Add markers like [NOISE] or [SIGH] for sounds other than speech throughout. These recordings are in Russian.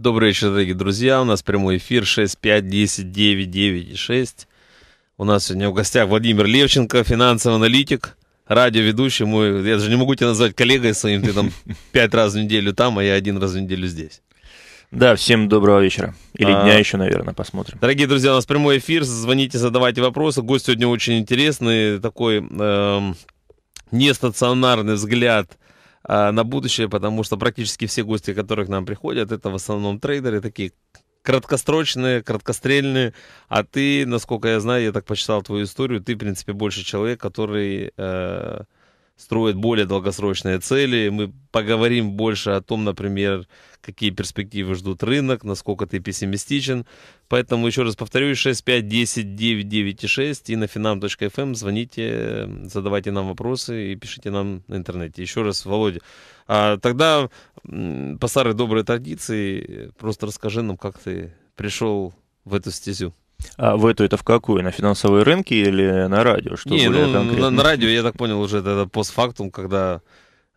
Добрый вечер, дорогие друзья. У нас прямой эфир 6510996. У нас сегодня в гостях Владимир Левченко, финансовый аналитик, радиоведущий. Мой, я даже не могу тебя назвать коллегой своим, ты там [LAUGHS] пять раз в неделю там, а я один раз в неделю здесь. Да, всем доброго вечера. Или а... дня еще, наверное, посмотрим. Дорогие друзья, у нас прямой эфир. Звоните, задавайте вопросы. Гость сегодня очень интересный, такой э, нестационарный взгляд – а, на будущее, потому что практически все гости, которые к нам приходят, это в основном трейдеры такие краткосрочные, краткострельные, а ты, насколько я знаю, я так почитал твою историю, ты, в принципе, больше человек, который э, строит более долгосрочные цели. Мы поговорим больше о том, например, какие перспективы ждут рынок, насколько ты пессимистичен. Поэтому еще раз повторюсь, 65 10 9 9 6 и на finam.fm эм звоните, задавайте нам вопросы и пишите нам на интернете. Еще раз, Володя, а тогда по старой доброй традиции просто расскажи нам, как ты пришел в эту стезю. А в эту это в какую? На финансовые рынки или на радио? Что Не, ну, конкретно? на, на радио, я так понял, уже это, это постфактум, когда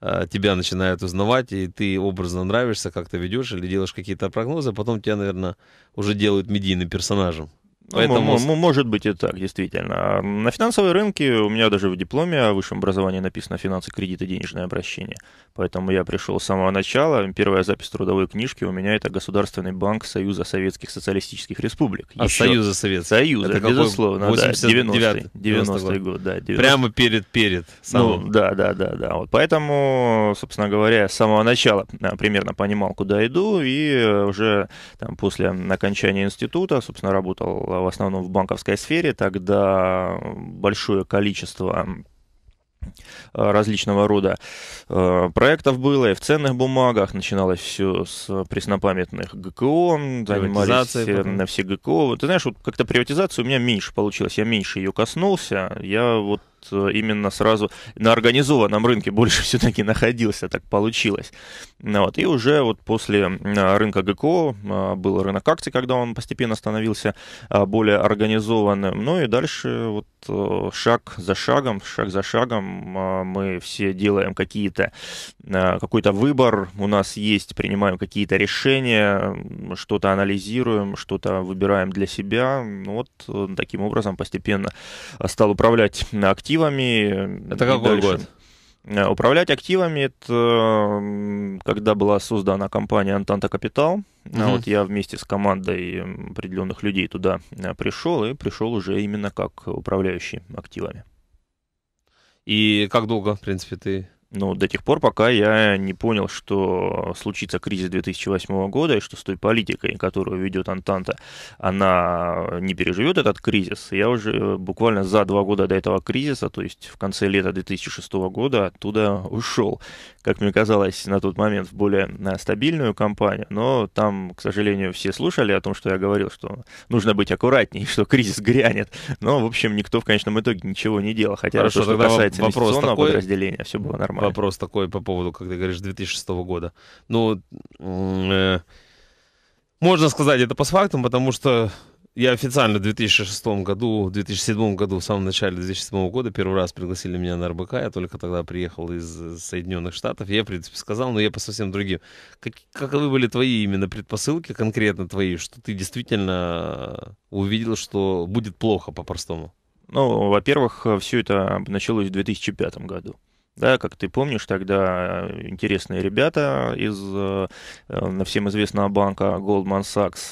э, тебя начинают узнавать, и ты образно нравишься, как ты ведешь или делаешь какие-то прогнозы, а потом тебя, наверное, уже делают медийным персонажем. Ну, поэтому... Ну, может быть и так, действительно. А на финансовые рынки у меня даже в дипломе о высшем образовании написано «Финансы, кредиты, денежное обращение». Поэтому я пришел с самого начала. Первая запись трудовой книжки у меня – это Государственный банк Союза Советских Социалистических Республик. А Еще... Союза Советских? Союза, это безусловно, 89 да, 90-й 90 год. Да, 90 Прямо перед-перед Ну, да, да, да, да. Вот поэтому, собственно говоря, с самого начала а, примерно понимал, куда иду, и э, уже там, после окончания института, собственно, работал а, в основном в банковской сфере, тогда большое количество э, различного рода э, проектов было, и в ценных бумагах. Начиналось все с преснопамятных ГКО, занимались на все ГКО. Ты знаешь, вот как-то приватизация у меня меньше получилась, я меньше ее коснулся. Я вот э, именно сразу на организованном рынке больше все-таки находился, так получилось. Ну вот. И уже вот после рынка ГКО а, был рынок акций, когда он постепенно становился а, более организованным. Ну и дальше вот э, шаг за шагом, шаг за шагом а, мы все делаем какие-то, какой-то выбор у нас есть, принимаем какие-то решения, что-то анализируем, что-то выбираем для себя. Ну вот э, таким образом постепенно стал управлять активами. Это какой дальше... год? Э, управлять активами это когда была создана компания Антанта Капитал. Угу. Вот я вместе с командой определенных людей туда э, пришел и пришел уже именно как управляющий активами. И как долго, в принципе, ты ну, до тех пор, пока я не понял, что случится кризис 2008 года, и что с той политикой, которую ведет Антанта, она не переживет этот кризис. Я уже э, буквально за два года до этого кризиса, то есть в конце лета 2006 года, оттуда ушел. Как мне казалось, на тот момент в более э, стабильную компанию, но там, к сожалению, все слушали о том, что я говорил, что нужно быть аккуратнее, [LAUGHS] что кризис грянет. Но, в общем, никто в конечном итоге ничего не делал. Хотя, Хорошо, то, что касается вопрос инвестиционного такой... подразделения, все было нормально вопрос такой по поводу, как ты говоришь, 2006 года. Ну, э, можно сказать это по фактам, потому что я официально в 2006 году, в 2007 году, в самом начале 2007 года первый раз пригласили меня на РБК. Я только тогда приехал из э, Соединенных Штатов. Я, в принципе, сказал, но я по совсем другим. Как, каковы были твои именно предпосылки, конкретно твои, что ты действительно э, увидел, что будет плохо по-простому? Ну, во-первых, э, все это началось в 2005 году. Да, как ты помнишь, тогда э, интересные ребята из э, э, на всем известного банка Goldman Sachs,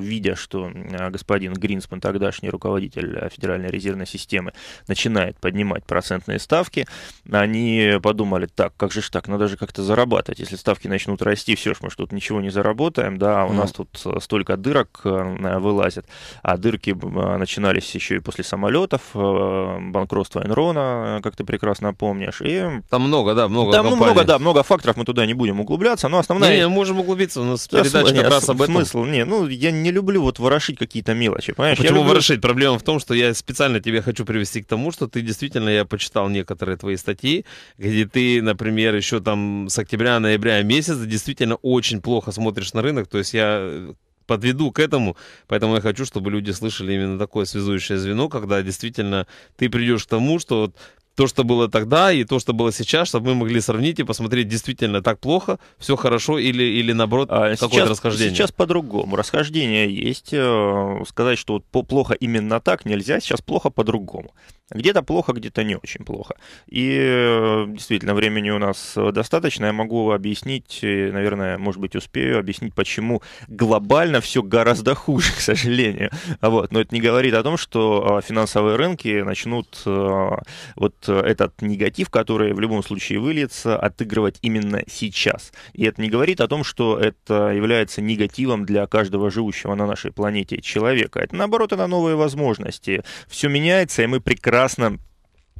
видя, что господин Гринспен, тогдашний руководитель Федеральной резервной системы, начинает поднимать процентные ставки, они подумали, так, как же ж так, надо же как-то зарабатывать. Если ставки начнут расти, все ж мы что тут ничего не заработаем, да, а у mm. нас тут столько дырок вылазят, а дырки начинались еще и после самолетов, банкротства Энрона, как ты прекрасно помнишь, и там много, да, много Там ну, компаний. много, да, много факторов, мы туда не будем углубляться, но основная... Не, не можем углубиться, у нас да, передача не, как раз об этом. Смысл, не, ну, я не люблю вот ворошить какие-то мелочи, понимаешь? А почему я люблю... ворошить? Проблема в том, что я специально тебе хочу привести к тому, что ты действительно, я почитал некоторые твои статьи, где ты, например, еще там с октября-ноября месяца действительно очень плохо смотришь на рынок, то есть я э, подведу к этому, поэтому я хочу, чтобы люди слышали именно такое связующее звено, когда действительно ты придешь к тому, что вот то, что было тогда и то, что было сейчас, чтобы мы могли сравнить и посмотреть, действительно так плохо, все хорошо или, или наоборот а какое-то расхождение. Сейчас по-другому. Расхождение есть. Э, сказать, что вот плохо именно так нельзя, сейчас плохо по-другому. Где-то плохо, где-то не очень плохо. И э, действительно, времени у нас достаточно. Я могу объяснить, э, наверное, может быть, успею объяснить, почему глобально все гораздо хуже, [LAUGHS] к сожалению. А вот. Но это не говорит о том, что а, финансовые рынки начнут э, вот этот негатив, который в любом случае выльется, отыгрывать именно сейчас. И это не говорит о том, что это является негативом для каждого живущего на нашей планете человека. Это наоборот, это новые возможности. Все меняется, и мы прекрасно прекрасно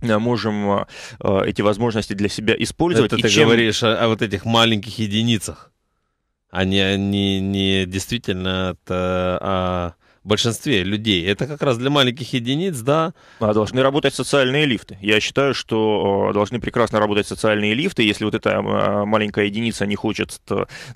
э, можем э, э, эти возможности для себя использовать. Это и ты чем... говоришь о, о вот этих маленьких единицах. Они, а они не действительно это, а большинстве людей. Это как раз для маленьких единиц, да. А должны работать социальные лифты. Я считаю, что э, должны прекрасно работать социальные лифты. Если вот эта э, маленькая единица не хочет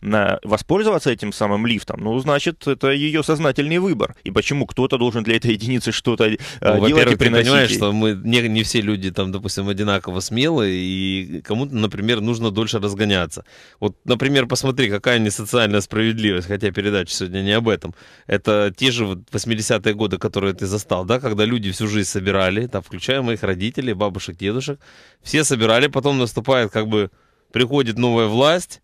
э, воспользоваться этим самым лифтом, ну, значит, это ее сознательный выбор. И почему кто-то должен для этой единицы что-то ну, делать и приносить? Ты понимаешь, что мы не, не все люди там, допустим, одинаково смелые, и кому-то, например, нужно дольше разгоняться. Вот, например, посмотри, какая несоциальная справедливость, хотя передача сегодня не об этом. Это те же 80-е годы, которые ты застал, да, когда люди всю жизнь собирали, там, включая моих родителей, бабушек, дедушек, все собирали, потом наступает, как бы, приходит новая власть,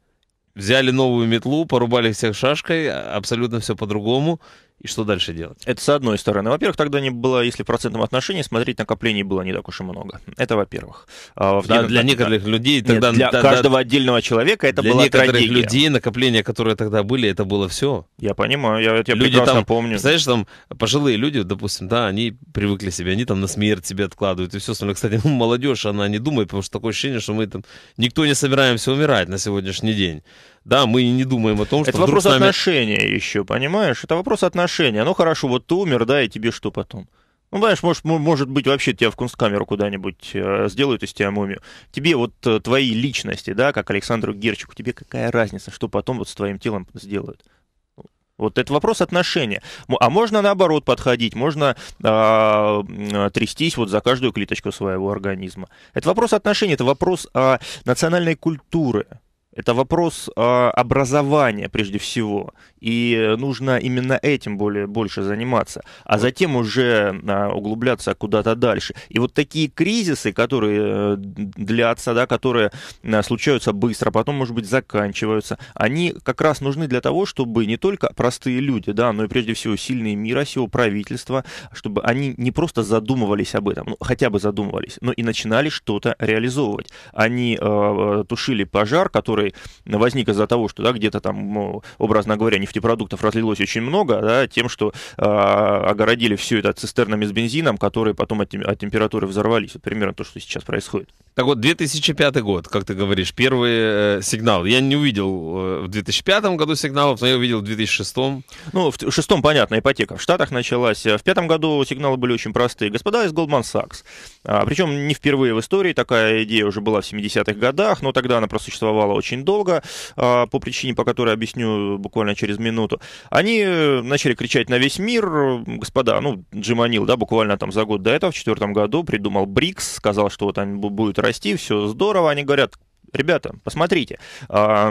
взяли новую метлу, порубали всех шашкой, абсолютно все по-другому, и что дальше делать? Это с одной стороны. Во-первых, тогда не было, если в процентном отношении смотреть, накоплений было не так уж и много. Это во-первых. А, да, для некоторых людей тогда... Нет, для тогда, каждого отдельного человека это было трагедия. для некоторых людей накопления, которые тогда были, это было все. Я понимаю, я, я люди прекрасно там, помню. Знаешь, там пожилые люди, допустим, да, они привыкли себе, они там на смерть себе откладывают и все остальное. Кстати, ну, молодежь, она не думает, потому что такое ощущение, что мы там... Никто не собираемся умирать на сегодняшний день да, мы не думаем о том, что... Это вопрос нами... отношения еще, понимаешь? Это вопрос отношения. Ну хорошо, вот ты умер, да, и тебе что потом? Ну, знаешь, может, может быть, вообще тебя в kunstkamera куда-нибудь э, сделают из тебя мумию. Тебе вот э, твои личности, да, как Александру Герчику, тебе какая разница, что потом вот с твоим телом сделают? Вот это вопрос отношения. А можно наоборот подходить, можно э, трястись вот за каждую клеточку своего организма. Это вопрос отношения, это вопрос э, национальной культуры. Это вопрос э, образования прежде всего, и э, нужно именно этим более больше заниматься, а затем уже э, углубляться куда-то дальше. И вот такие кризисы, которые э, длятся, да, которые э, случаются быстро, потом, может быть, заканчиваются, они как раз нужны для того, чтобы не только простые люди, да, но и прежде всего сильные мира, сего правительства, чтобы они не просто задумывались об этом, ну, хотя бы задумывались, но и начинали что-то реализовывать. Они э, э тушили пожар, который который возник из-за того, что да, где-то там, ну, образно говоря, нефтепродуктов разлилось очень много, да, тем, что э, огородили все это цистернами с бензином, которые потом от, от температуры взорвались. Вот примерно то, что сейчас происходит. Так вот, 2005 год, как ты говоришь, первый э, сигнал. Я не увидел э, в 2005 году сигналов, но я увидел в 2006. Ну, в 2006, понятно, ипотека в Штатах началась. В 2005 году сигналы были очень простые. Господа из Goldman Sachs. А, причем не впервые в истории такая идея уже была в 70-х годах, но тогда она просуществовала очень очень долго, а, по причине, по которой объясню буквально через минуту. Они э, начали кричать на весь мир, господа, ну, Джим Анил, да, буквально там за год до этого, в четвертом году, придумал БРИКС, сказал, что вот они будут расти, все здорово, они говорят, ребята, посмотрите, а,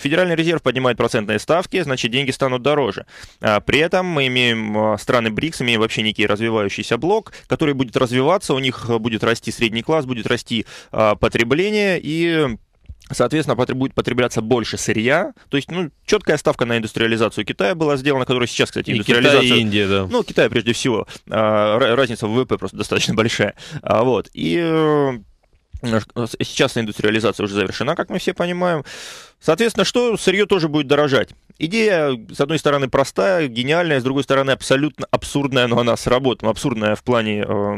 Федеральный резерв поднимает процентные ставки, значит, деньги станут дороже. А при этом мы имеем страны БРИКС, имеем вообще некий развивающийся блок, который будет развиваться, у них будет расти средний класс, будет расти потребление, и Соответственно, будет потребляться больше сырья. То есть, ну, четкая ставка на индустриализацию Китая была сделана, которая сейчас, кстати, индустриализация... И Китай, и Индия, да. Ну, Китай, прежде всего. А, разница в ВВП просто достаточно [LAUGHS] большая. А, вот. И э, э, сейчас индустриализация уже завершена, как мы все понимаем. Соответственно, что сырье тоже будет дорожать. Идея, с одной стороны, простая, гениальная, с другой стороны, абсолютно абсурдная, но она сработала. Абсурдная в плане э,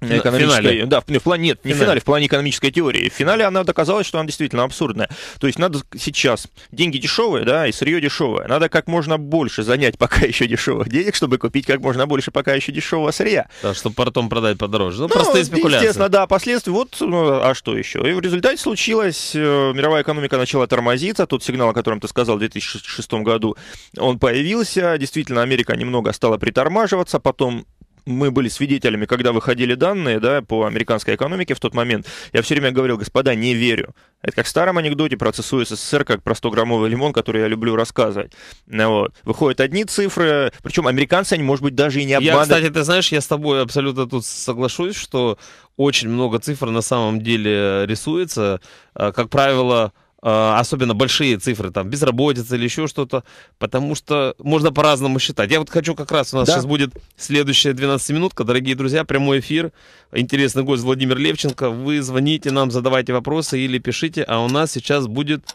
Э, экономической... Э, да, в, в плане, нет, не финале. в финале, в плане экономической теории. В финале она доказалась, что она действительно абсурдная. То есть надо сейчас, деньги дешевые, да, и сырье дешевое. Надо как можно больше занять пока [LAUGHS] еще дешевых денег, чтобы купить как можно больше пока еще дешевого сырья. Да, чтобы потом продать подороже. Ну, ну простые спекуляции. Естественно, да, последствия. Вот, ну, а что еще? И в результате случилось, э, мировая экономика начала тормозиться. Тот сигнал, о котором ты сказал в 2006 году, он появился. Действительно, Америка немного стала притормаживаться, потом мы были свидетелями, когда выходили данные да, по американской экономике в тот момент, я все время говорил, господа, не верю. Это как в старом анекдоте про ЦСУ СССР, как про 100-граммовый лимон, который я люблю рассказывать. Э, вот. Выходят одни цифры, причем американцы, они, может быть, даже и не обманывают. Я, кстати, ты знаешь, я с тобой абсолютно тут соглашусь, что очень много цифр на самом деле рисуется. Э, как правило, Э, особенно большие цифры, там, безработица или еще что-то, потому что можно по-разному считать. Я вот хочу как раз, у нас да. сейчас будет следующая 12-минутка, дорогие друзья, прямой эфир, интересный гость Владимир Левченко, вы звоните нам, задавайте вопросы или пишите, а у нас сейчас будет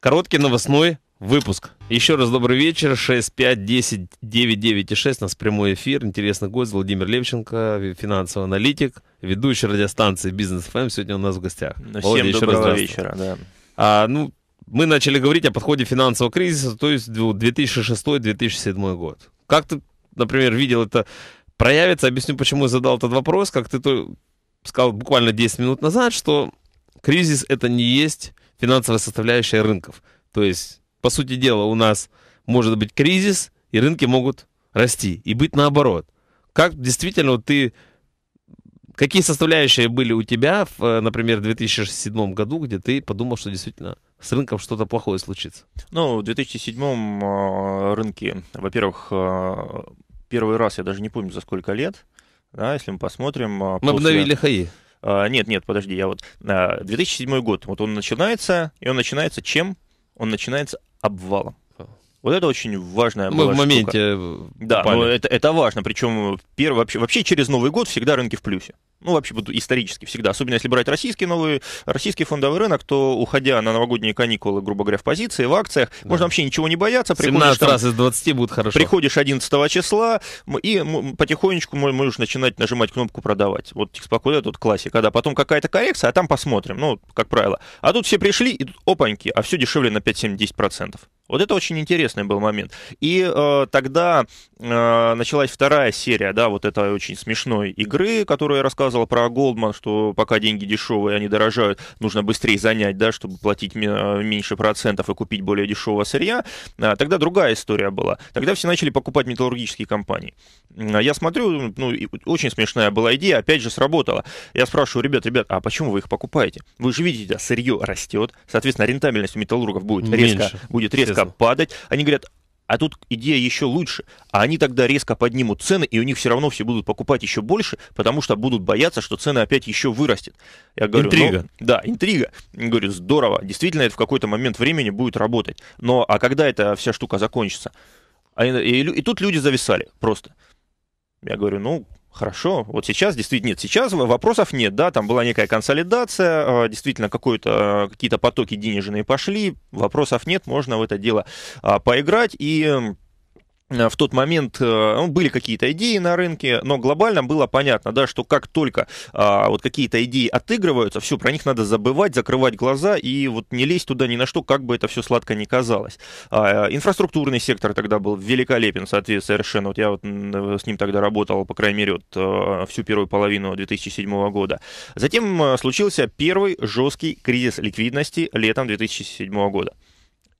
короткий новостной выпуск. Еще раз добрый вечер, 6, 5, 10, 9, 9 и 6, у нас прямой эфир, интересный гость Владимир Левченко, финансовый аналитик, ведущий радиостанции «Бизнес ФМ», сегодня у нас в гостях. Но ну, Володя, всем доброго вечера, да. А, ну, мы начали говорить о подходе финансового кризиса, то есть 2006-2007 ну, год. Как ты, например, видел это проявится? Объясню, почему я задал этот вопрос. Как ты то сказал буквально 10 минут назад, что кризис это не есть финансовая составляющая рынков. То есть, по сути дела, у нас может быть кризис, и рынки могут расти, и быть наоборот. Как действительно вот ты Какие составляющие были у тебя, в, э, например, в 2007 году, где ты подумал, что действительно с рынком что-то плохое случится? Ну, в 2007 э, рынке, во-первых, э, первый раз, я даже не помню, за сколько лет, да, если мы посмотрим... Мы после... обновили хаи. нет, нет, подожди, я вот... 2007 год, вот он начинается, и он начинается чем? Он начинается обвалом. Вот это очень важная Мы была в моменте штука. Да, но это, это важно. Причем первый, вообще, вообще через Новый год всегда рынки в плюсе ну, вообще исторически всегда, особенно если брать российский новый, российский фондовый рынок, то, уходя на новогодние каникулы, грубо говоря, в позиции, в акциях, да. можно вообще ничего не бояться. 17 там, раз из 20 будет хорошо. Приходишь 11 числа, и потихонечку можешь начинать нажимать кнопку «продавать». Вот типа, спокойно, тут классика, когда Потом какая-то коррекция, а там посмотрим, ну, как правило. А тут все пришли, и тут опаньки, а все дешевле на 5-7-10%. Вот это очень интересный был момент. И э, тогда э, началась вторая серия, да, вот этой очень смешной игры, которую я рассказывал рассказывал про Голдман, что пока деньги дешевые, они дорожают, нужно быстрее занять, да, чтобы платить э, меньше процентов и купить более дешевого сырья, а, тогда другая история была. Тогда все начали покупать металлургические компании. А, я смотрю, ну, очень смешная была идея, опять же, сработала. Я спрашиваю, ребят, ребят, а почему вы их покупаете? Вы же видите, сырье растет, соответственно, рентабельность у металлургов будет Меньше. резко, будет резко падать. Они говорят, а тут идея еще лучше. А они тогда резко поднимут цены, и у них все равно все будут покупать еще больше, потому что будут бояться, что цены опять еще вырастет. Я говорю, «Ну, интрига. Ну, да, интрига. Я говорю, здорово. Действительно, это в какой-то момент времени будет работать. Но а когда эта вся штука закончится? А, и, и, и тут люди зависали просто. Я говорю, ну, Хорошо, вот сейчас действительно нет, сейчас вопросов нет, да, там была некая консолидация, э, действительно э, какие-то потоки денежные пошли, вопросов нет, можно в это дело а, поиграть и Э, в тот момент э, ну, были какие-то идеи на рынке, но глобально было понятно, да, что как только а, вот какие-то идеи отыгрываются, все, про них надо забывать, закрывать глаза и вот не лезть туда ни на что, как бы это все сладко не казалось. А, э, инфраструктурный сектор тогда был великолепен, соответственно, совершенно. Вот я вот с ним тогда работал, по крайней мере, вот, всю первую половину 2007 года. Затем случился первый жесткий кризис ликвидности летом 2007 года.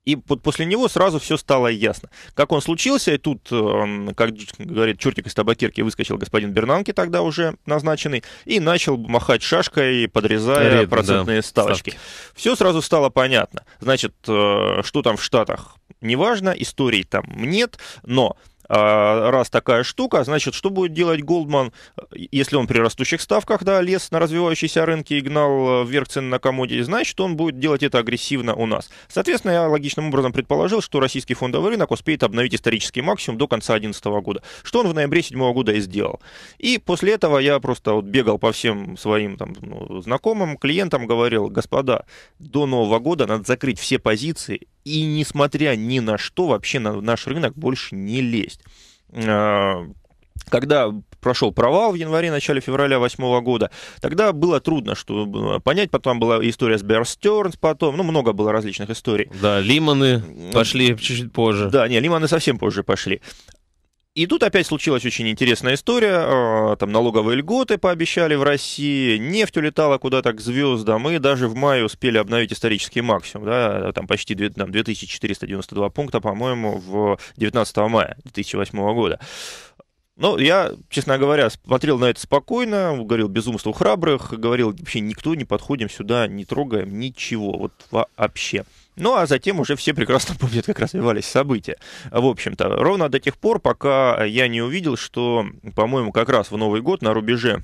И вот после него сразу все стало ясно. Как он случился, и тут, эм, как говорит, чертик из табакерки выскочил господин Бернанки, тогда уже назначенный, и начал махать шашкой, подрезая Ред, процентные да, ставочки. ставки. Все сразу стало понятно. Значит, э, что там в Штатах, неважно, истории там нет, но а, раз такая штука, значит, что будет делать Голдман, если он при растущих ставках, да, лес на развивающиеся рынки и гнал э, вверх цены на комоде, значит, он будет делать это агрессивно у нас. Соответственно, я логичным образом предположил, что российский фондовый рынок успеет обновить исторический максимум до конца 2011 года, что он в ноябре 2007 года и сделал. И после этого я просто вот бегал по всем своим там, ну, знакомым, клиентам, говорил, господа, до Нового года надо закрыть все позиции и несмотря ни на что, вообще на наш рынок больше не лезть. А, когда прошел провал в январе, начале февраля 2008 года, тогда было трудно что понять. Потом была история с Берстернс, потом, ну, много было различных историй. Да, Лиманы пошли чуть-чуть позже. Да, не, Лиманы совсем позже пошли. И тут опять случилась очень интересная история. Э, там налоговые льготы пообещали в России, нефть улетала куда-то к звездам, и даже в мае успели обновить исторический максимум. Да, там почти 2, 2492 пункта, по-моему, в 19 мая 2008 года. Ну, я, честно говоря, смотрел на это спокойно, говорил безумство храбрых, говорил, вообще никто не подходим сюда, не трогаем ничего, вот вообще. Ну, а затем уже все прекрасно [LAUGHS] помнят, как развивались события. В общем-то, ровно до тех пор, пока я не увидел, что, по-моему, как раз в Новый год на рубеже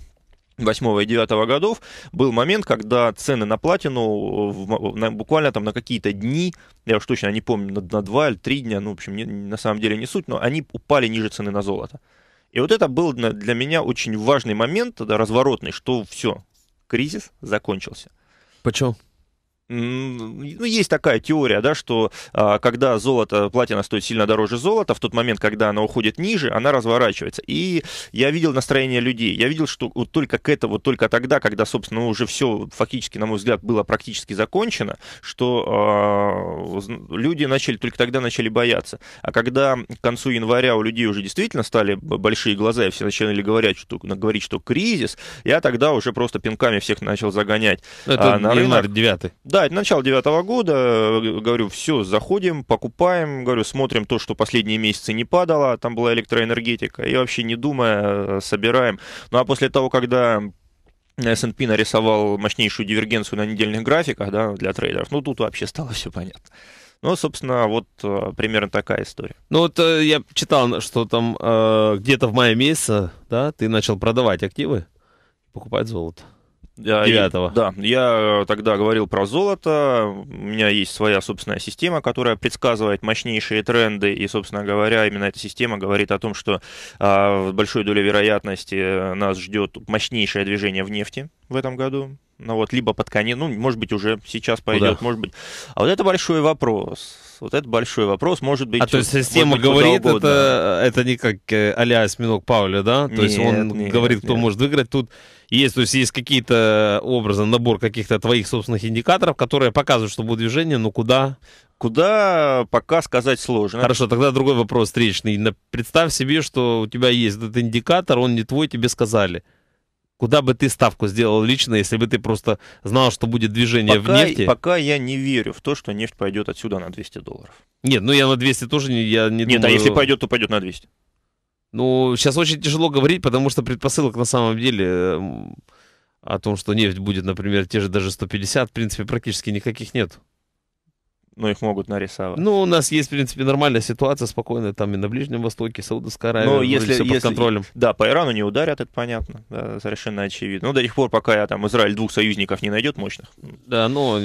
8 и 9 годов был момент, когда цены на платину в, на, буквально там на какие-то дни, я уж точно не помню, на, на 2 или 3 дня, ну, в общем, не, на самом деле не суть, но они упали ниже цены на золото. И вот это был для меня очень важный момент, да, разворотный, что все, кризис закончился. Почему? Ну, ну, есть такая теория, да, что а, когда золото, платина стоит сильно дороже золота, в тот момент, когда она уходит ниже, она разворачивается. И я видел настроение людей. Я видел, что вот только к этому, вот только тогда, когда, собственно, уже все фактически, на мой взгляд, было практически закончено, что а, люди начали, только тогда начали бояться. А когда к концу января у людей уже действительно стали большие глаза, и все начали говорить, что, говорить, что кризис, я тогда уже просто пинками всех начал загонять. Это а, на январь рынок... Да, это начало девятого года, э, говорю, все, заходим, покупаем, говорю, смотрим то, что последние месяцы не падало, там была электроэнергетика, и вообще не думая, э, собираем. Ну а после того, когда S&P нарисовал мощнейшую дивергенцию на недельных графиках да, для трейдеров, ну тут вообще стало все понятно. Ну, собственно, вот э, примерно такая история. Ну вот я читал, что там где-то в мае месяце, да, ты начал продавать активы, покупать золото. Девятого. Да, я э, тогда говорил про золото. У меня есть своя собственная система, которая предсказывает мощнейшие тренды. И, собственно говоря, именно эта система говорит о том, что а, в большой доле вероятности э, нас ждет мощнейшее движение в нефти в этом году. Ну вот, либо под конец, ну, может быть, уже сейчас ну пойдет, Куда? может быть. А вот это большой вопрос. Вот это большой вопрос. Может быть, а то есть система говорит, это, это не как э, а-ля осьминог Пауля, да? То нет, есть он нет, говорит, кто нет. может выиграть. Тут есть, то есть есть какие-то э, образы, набор каких-то твоих собственных индикаторов, которые показывают, что будет движение, но куда? Куда пока сказать сложно. Хорошо, тогда другой вопрос встречный. Представь себе, что у тебя есть этот индикатор, он не твой, тебе сказали. Куда бы ты ставку сделал лично, если бы ты просто знал, что будет движение пока, в нефти? Пока я не верю в то, что нефть пойдет отсюда на 200 долларов. Нет, ну я на 200 тоже не, я не Нет, а думаю... а если пойдет, то пойдет на 200. Ну, сейчас очень тяжело говорить, потому что предпосылок на самом деле о том, что нефть будет, например, те же даже 150, в принципе, практически никаких нет но их могут нарисовать. Ну, у нас есть, в принципе, нормальная ситуация, спокойная, там и на Ближнем Востоке, Саудовская Аравия, но ну, если, все если, под контролем. Да, по Ирану не ударят, это понятно, да, совершенно очевидно. Ну, до тех пор, пока там Израиль двух союзников не найдет мощных. Да, но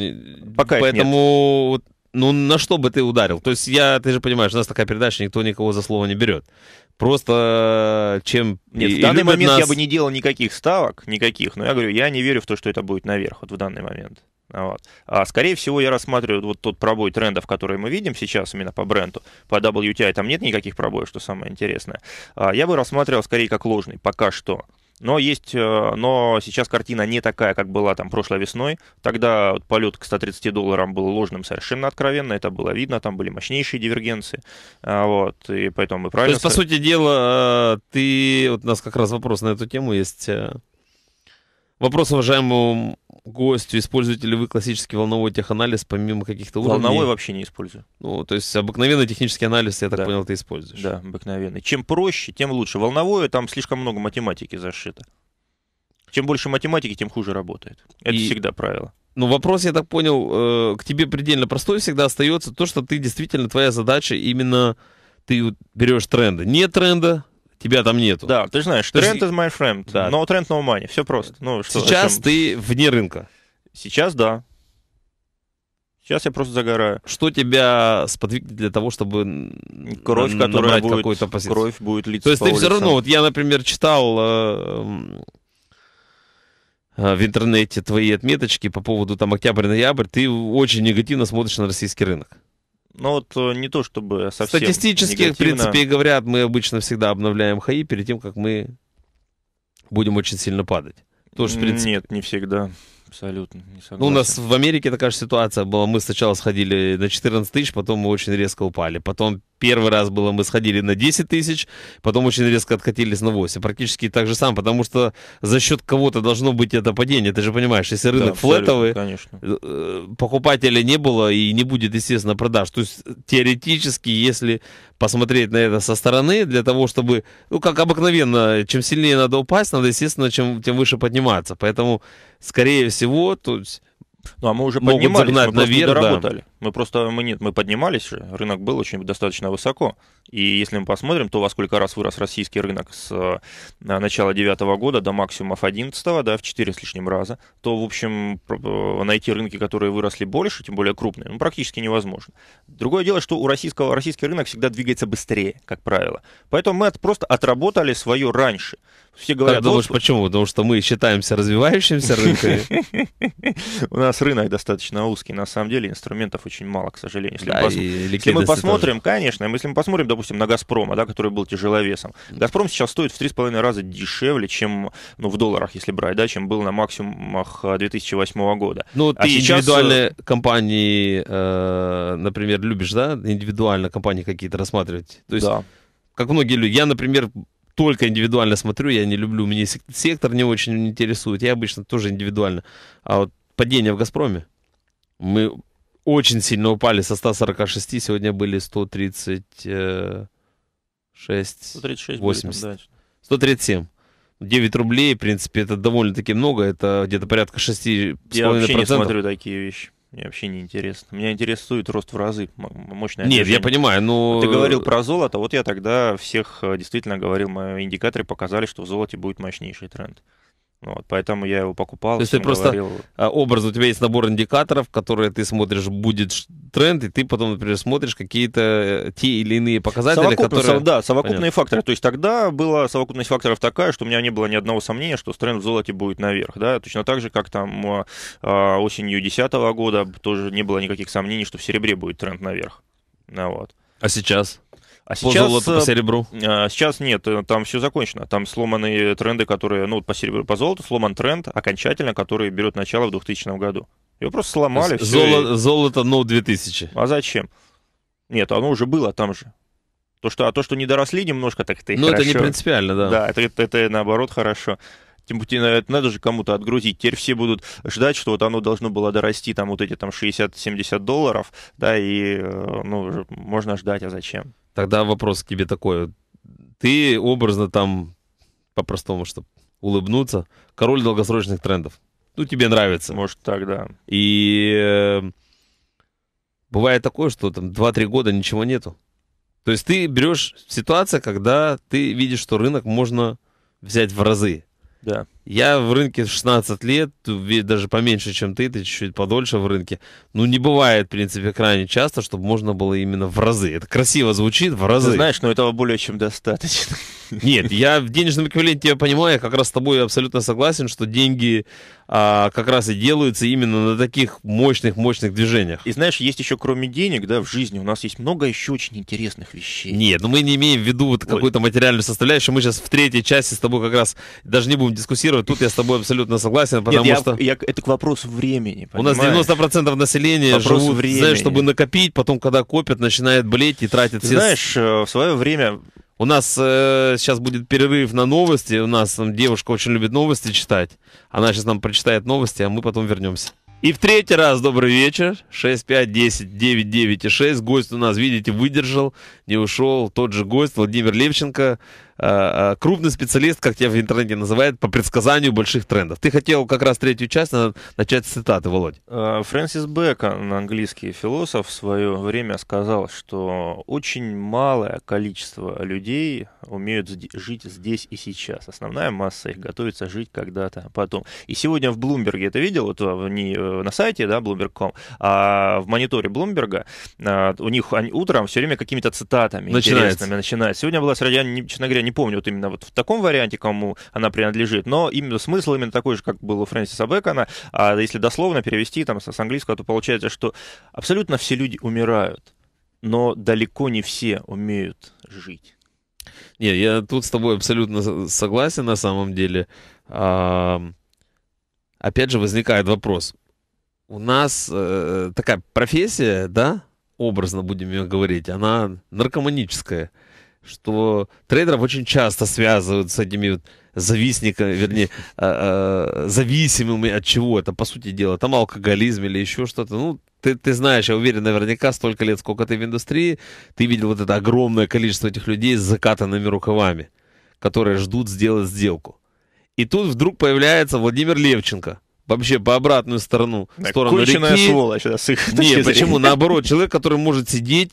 пока поэтому... нет. Ну, на что бы ты ударил? То есть я, ты же понимаешь, у нас такая передача, никто никого за слово не берет. Просто э, чем... Нет, и, в данный момент нас... я бы не делал никаких ставок, никаких, но я говорю, я не верю в то, что это будет наверх, вот в данный момент. Вот. А скорее всего я рассматриваю вот тот пробой трендов, которые мы видим сейчас именно по бренду. По WTI там нет никаких пробоев, что самое интересное. А я бы рассматривал скорее как ложный, пока что. Но есть, э, но сейчас картина не такая, как была там прошлой весной. Тогда полет к 130 долларам был ложным совершенно откровенно, это было видно, там были мощнейшие дивергенции, а, вот, и поэтому мы правильно... То есть, по сути дела, э, ты, вот у нас как раз вопрос на эту тему есть, э, Вопрос уважаемому гостю, используете ли вы классический волновой теханализ помимо каких-то уровней? Волновой вообще не использую. Ну, то есть обыкновенный технический анализ, я так да. понял, ты используешь. Да, обыкновенный. Чем проще, тем лучше. Волновое, там слишком много математики зашито. Чем больше математики, тем хуже работает. Это И... всегда правило. Ну, вопрос, я так понял, э, к тебе предельно простой всегда остается. То, что ты действительно, твоя задача именно, ты берешь тренды. Нет тренда, тебя там нету. Да, ты знаешь, То тренд есть... is my friend, да. no trend, no money, все просто. Ну, что, Сейчас ты вне рынка. Сейчас да. Сейчас я просто загораю. Что тебя сподвигнет для того, чтобы кровь, которая будет, какой-то позицию? Кровь будет литься То есть ты улицам. все равно, вот я, например, читал э, э, в интернете твои отметочки по поводу там октябрь-ноябрь, ты очень негативно смотришь на российский рынок. Ну вот э, не то чтобы совсем Статистически, негативно. в принципе, говорят, мы обычно всегда обновляем ХАИ перед тем, как мы будем очень сильно падать. Тоже, в принципе... Нет, не всегда. Абсолютно, не Ну, у нас в Америке такая же ситуация была. Мы сначала сходили на 14 тысяч, потом мы очень резко упали. Потом Первый раз было, мы сходили на 10 тысяч, потом очень резко откатились на 8. Практически так же сам, потому что за счет кого-то должно быть это падение. Ты же понимаешь, если рынок да, флетовый, конечно. Э, покупателя не было и не будет, естественно, продаж. То есть теоретически, если посмотреть на это со стороны, для того, чтобы, ну, как обыкновенно, чем сильнее надо упасть, надо, естественно, чем, тем выше подниматься. Поэтому, скорее всего, то есть ну, а мы уже могут поднимались, загнать мы наверх, просто доработали. Да. Мы просто, мы нет, мы поднимались, рынок был очень достаточно высоко. И если мы посмотрим, то во сколько раз вырос российский рынок с э, начала 2009 года до максимумов 2011, да, в 4 с лишним раза, то, в общем, э, найти рынки, которые выросли больше, тем более крупные, ну, практически невозможно. Другое дело, что у российского, российский рынок всегда двигается быстрее, как правило. Поэтому мы от, просто отработали свое раньше. Все говорят, как думаешь, вот... почему? Потому что мы считаемся развивающимся рынками. [LAUGHS] У нас рынок достаточно узкий, на самом деле инструментов очень мало, к сожалению. Если мы посмотрим, конечно, если мы посмотрим, допустим, на «Газпрома», да, который был тяжеловесом. «Газпром» сейчас стоит в 3,5 раза дешевле, чем, ну, в долларах, если брать, да, чем был на максимумах 2008 э, года. Ну, а ты сейчас... Э, индивидуальные компании, э, например, любишь, да, индивидуально компании какие-то рассматривать? То есть, да. как многие люди, я, например, только индивидуально смотрю, я не люблю, мне сектор не очень интересует, я обычно тоже индивидуально. А вот падение в «Газпроме», мы очень сильно упали со 146, сегодня были 136, 136 80. 137. 9 рублей, в принципе, это довольно-таки много, это где-то порядка 6,5%. Я вообще не смотрю такие вещи. Мне вообще не интересно. Меня интересует рост в разы, мощное Нет, движение. я понимаю, но... Ну, Ты говорил про золото, вот я тогда всех э, действительно говорил, мои индикаторы показали, что в золоте будет мощнейший тренд. Ну вот, поэтому я его покупал. То есть ты просто говорил... А, образ, у тебя есть набор индикаторов, которые ты смотришь, будет тренд, и ты потом, например, смотришь какие-то э, те или иные показатели, которые... Да, совокупные Понятно. факторы. То есть тогда была совокупность факторов такая, что у меня не было ни одного сомнения, что тренд в золоте будет наверх. Да? Точно так же, как там а, а, осенью 2010 года тоже не было никаких сомнений, что в серебре будет тренд наверх. Ну, вот. А сейчас? А по сейчас, золоту, по э, серебру? А, сейчас нет, э, там все закончено. Там сломаны тренды, которые, ну, по серебру, по золоту сломан тренд окончательно, который берет начало в 2000 году. Его просто сломали. все, золото, и... золото, но 2000. А зачем? Нет, оно уже было там же. То, что, а то, что не доросли немножко, так это и Ну, это не принципиально, да. Да, это, это, это наоборот хорошо. Тем более, э, это надо же кому-то отгрузить. Теперь все будут ждать, что вот оно должно было дорасти, там, вот эти там 60-70 долларов, да, и, ну, можно ждать, а зачем? Тогда вопрос к тебе такой. Ты образно там, по-простому, чтобы улыбнуться, король долгосрочных трендов. Ну, тебе нравится. Может, так, да. И э, бывает такое, что там 2-3 года ничего нету. То есть ты берешь ситуация, когда ты видишь, что рынок можно взять в разы. Да. Я в рынке 16 лет, даже поменьше, чем ты, ты чуть-чуть подольше в рынке. Ну, не бывает, в принципе, крайне часто, чтобы можно было именно в разы. Это красиво звучит, в разы. Ты знаешь, но этого более чем достаточно. [LAUGHS] Нет, я в денежном эквиваленте я понимаю, я как раз с тобой абсолютно согласен, что деньги а, как раз и делаются именно на таких мощных-мощных движениях. И знаешь, есть еще кроме денег, да, в жизни у нас есть много еще очень интересных вещей. Нет, ну мы не имеем в виду вот какую-то материальную составляющую. Мы сейчас в третьей части с тобой как раз даже не будем дискуссировать цитирую, тут я с тобой абсолютно согласен, потому Нет, я, что... Я, это к вопросу времени, понимаешь? У нас 90% населения Вопрос живут, времени. знаешь, чтобы накопить, потом, когда копят, начинает блеть и тратит все... знаешь, э, в свое время... У нас э, сейчас будет перерыв на новости, у нас там девушка очень любит новости читать, она сейчас нам прочитает новости, а мы потом вернемся. И в третий раз добрый вечер. 6, 5, 10, 9, 9 и 6. Гость у нас, видите, выдержал, не ушел. Тот же гость Владимир Левченко, Э, э, крупный специалист, как тебя в интернете называют, по предсказанию больших трендов. Ты хотел как раз третью часть начать с цитаты, Володь. Э, Фрэнсис Бэкон, английский философ, в свое время сказал, что очень малое количество людей умеют жить здесь и сейчас. Основная масса их готовится жить когда-то потом. И сегодня в Блумберге это видел, вот не на сайте, да, Bloomberg.com, а в мониторе Блумберга у них утром все время какими-то цитатами начинается. интересными начинают. Сегодня была, честно говоря, не помню вот именно вот в таком варианте, кому она принадлежит, но именно смысл именно такой же, как был у Фрэнсиса Бэкона. А если дословно перевести там с английского, то получается, что абсолютно все люди умирают, но далеко не все умеют жить. Не, я тут с тобой абсолютно согласен на самом деле. А, опять же возникает вопрос. У нас э, такая профессия, да, образно будем ее говорить, она наркоманическая что трейдеров очень часто связывают с этими вот завистниками, вернее, а, а, зависимыми от чего Это по сути дела, там алкоголизм или еще что-то. Ну, ты, ты знаешь, я уверен, наверняка столько лет, сколько ты в индустрии, ты видел вот это огромное количество этих людей с закатанными рукавами, которые ждут сделать сделку. И тут вдруг появляется Владимир Левченко, вообще по обратную сторону. Да, сторону реки. сволочь, да, с их Не, почему? Наоборот, человек, который может сидеть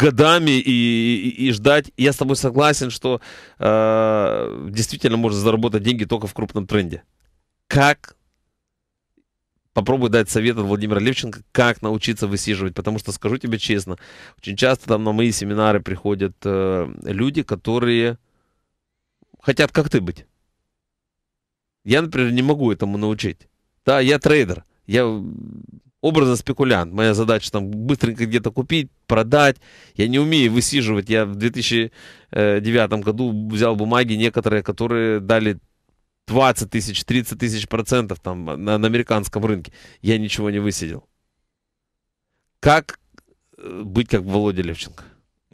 годами и, и, и ждать. Я с тобой согласен, что э, действительно можно заработать деньги только в крупном тренде. Как попробую дать совет от Владимира Левченко, как научиться высиживать. Потому что, скажу тебе честно, очень часто там на мои семинары приходят э, люди, которые хотят как ты быть. Я, например, не могу этому научить. Да, я трейдер. Я образно спекулянт. Моя задача там быстренько где-то купить, продать. Я не умею высиживать. Я в 2009 году взял бумаги некоторые, которые дали 20 тысяч, 30 тысяч процентов там на, на американском рынке. Я ничего не высидел. Как э, быть как Володя Левченко?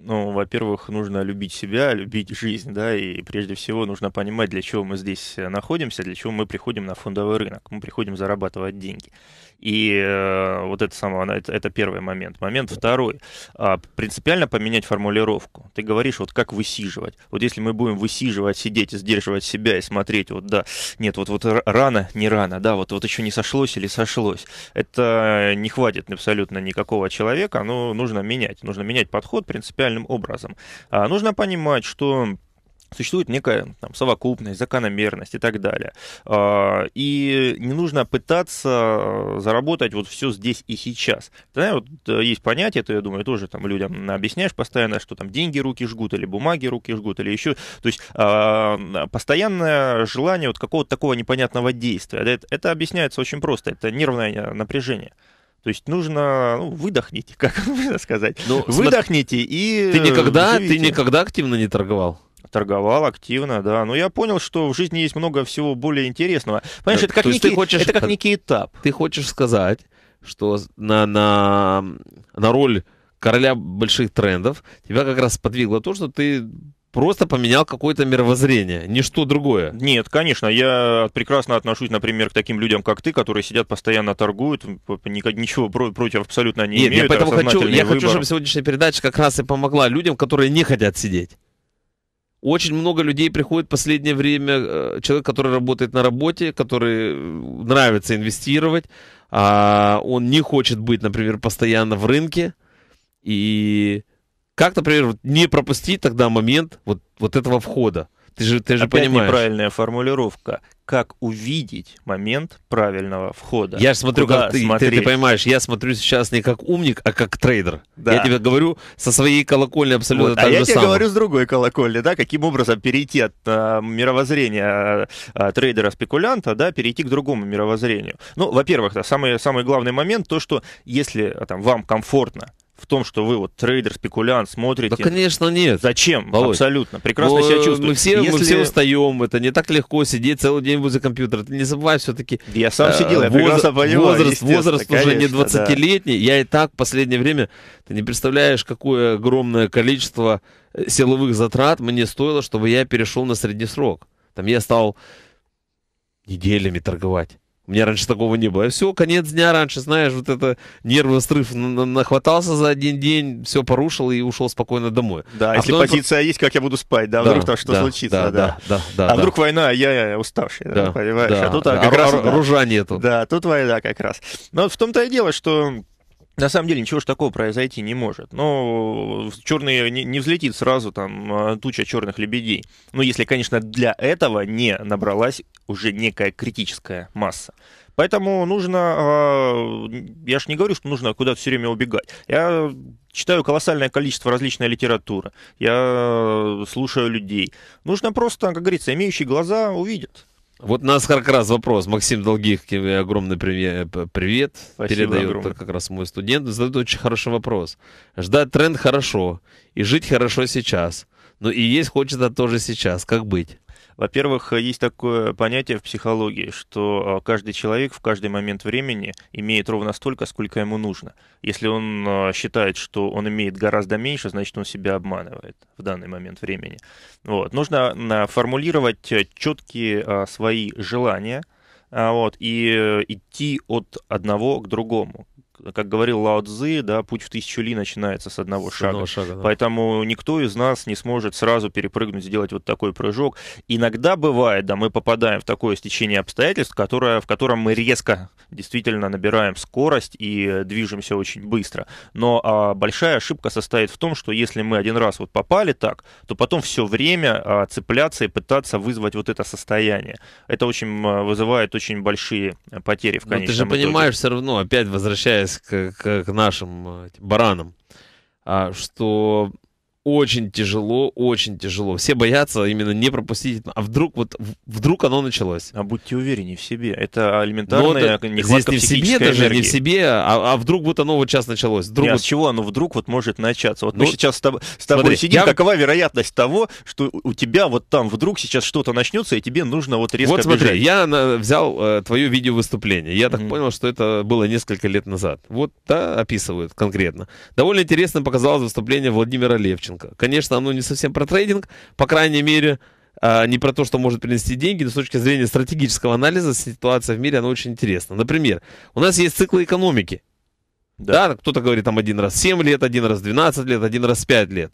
ну, во-первых, нужно любить себя, любить жизнь, да, и прежде всего нужно понимать, для чего мы здесь э, находимся, для чего мы приходим на фондовый рынок, мы приходим зарабатывать деньги. И э, вот это самое, это, это первый момент. Момент второй. А, принципиально поменять формулировку. Ты говоришь, вот как высиживать. Вот если мы будем высиживать, сидеть и сдерживать себя и смотреть, вот да, нет, вот, вот рано, не рано, да, вот, вот еще не сошлось или сошлось. Это не хватит абсолютно никакого человека, но нужно менять. Нужно менять подход принципиально рациональным образом. А нужно понимать, что Существует некая там, совокупность, закономерность и так далее. А, и не нужно пытаться э, заработать вот все здесь и сейчас. Тогда вот э, есть понятие, это я думаю, тоже там людям объясняешь постоянно, что там деньги руки жгут, или бумаги руки жгут, или еще. То есть а, постоянное желание вот какого-то такого непонятного действия. это объясняется очень просто, это нервное напряжение. То есть нужно ну, выдохните, [LAUGHS] как можно сказать. Ну, выдохните и. Ты никогда, живите. ты никогда активно не торговал? торговал активно, да. Но я понял, что в жизни есть много всего более интересного. Понимаешь, это как, То некий, хочешь, это как некий этап. Ты хочешь сказать, что на, на, на роль короля больших трендов тебя как раз подвигло то, что ты просто поменял какое-то мировоззрение, ничто другое. Нет, конечно, я прекрасно отношусь, например, к таким людям, как ты, которые сидят постоянно торгуют, ничего против абсолютно не Нет, имеют. Я, поэтому хочу, я хочу, чтобы сегодняшняя передача как раз и помогла людям, которые не хотят сидеть. Очень много людей приходит в последнее время, э, человек, который работает на работе, который э, нравится инвестировать, а он не хочет быть, например, постоянно в рынке, и как, например, не пропустить тогда момент вот, вот этого входа? Ты же, ты же Опять понимаешь. неправильная формулировка. Как увидеть момент правильного входа? Я же смотрю, Куда как ты, ты, ты понимаешь, я смотрю сейчас не как умник, а как трейдер. Да. Я тебе говорю со своей колокольни абсолютно вот. А так а же я тебе самым. говорю с другой колокольни, да, каким образом перейти от э, мировоззрения э, трейдера-спекулянта, да, перейти к другому мировоззрению. Ну, во-первых, да, самый, самый главный момент, то, что если там, вам комфортно в том, что вы вот трейдер, спекулянт, смотрите. Да, конечно, нет. Зачем? Володь. Абсолютно. Прекрасно себя чувствую. Мы все, Если... мы все устаем, это не так легко сидеть целый день возле компьютера. Ты не забывай все-таки. Я сам э, сидел, я воз... понимаю, возраст, возраст конечно, уже не 20-летний. Да. Я и так в последнее время, ты не представляешь, какое огромное количество э, силовых затрат мне стоило, чтобы я перешел на средний срок. Там я стал неделями торговать. У меня раньше такого не было. Все, конец дня раньше, знаешь, вот это нервный срыв нахватался за один день, все порушил и ушел спокойно домой. Да, а если потом... позиция есть, как я буду спать, да, да вдруг там что да, случится, да. да, да, да, а да. вдруг война, а я, я уставший, да, да, понимаешь? Да, а тут да, как а, раз... Оружия нету. Да, тут война как раз. Но в том-то и дело, что на самом деле ничего же такого произойти не может. Но черные не, не взлетит сразу там а, туча черных лебедей. Ну, если, конечно, для этого не набралась уже некая критическая масса. Поэтому нужно, а, я же не говорю, что нужно куда-то все время убегать. Я читаю колоссальное количество различной литературы, я слушаю людей. Нужно просто, как говорится, имеющие глаза увидят. Вот у нас как раз вопрос. Максим Долгих, огромный э, привет. Спасибо Передает огромное. как раз мой студент. Задает очень хороший вопрос. Ждать тренд хорошо. И жить хорошо сейчас. Но ну и есть хочется тоже сейчас. Как быть? Во-первых, э, есть такое понятие в психологии, что э, каждый человек в каждый момент времени имеет ровно столько, сколько ему нужно. Если он э, считает, что он имеет гораздо меньше, значит, он себя обманывает в данный момент времени. Вот. Нужно формулировать четкие свои желания а, вот, и идти от одного к другому как говорил Лао Цзы, да, путь в тысячу ли начинается с одного с шага. Одного шага да. Поэтому никто из нас не сможет сразу перепрыгнуть, сделать вот такой прыжок. Иногда бывает, да, мы попадаем в такое стечение обстоятельств, которое, в котором мы резко действительно набираем скорость и движемся очень быстро. Но а, большая ошибка состоит в том, что если мы один раз вот попали так, то потом все время а, цепляться и пытаться вызвать вот это состояние. Это очень а, вызывает очень большие э, потери в конечном Но ты же итоге. понимаешь все равно, опять возвращаясь к, к, к нашим э, баранам, а, что очень тяжело, очень тяжело. Все боятся именно не пропустить. А вдруг вот вдруг оно началось? А будьте уверены в себе. Это ну, элементарная Но, нехватка здесь не в себе даже, энергии. не в себе, а, а, а вдруг вот оно вот сейчас началось. Вдруг не, а вот... а с чего оно вдруг вот может начаться? Вот ну, мы сейчас с тобой, с тобой смотри, сидим, я... какова вероятность того, что у тебя вот там вдруг сейчас что-то начнется, и тебе нужно вот резко Вот смотри, бежать. я на, взял э, твое видео выступление. Я так mm-hmm. понял, что это было несколько лет назад. Вот, да, описывают конкретно. Довольно интересно показалось выступление Владимира Левченко трейдинг. Конечно, оно не совсем про трейдинг, по крайней мере, а, не про то, что может принести деньги, но с точки зрения стратегического анализа ситуация в мире, она очень интересна. Например, у нас есть циклы экономики. Да, да кто-то говорит там один раз 7 лет, один раз 12 лет, один раз 5 лет.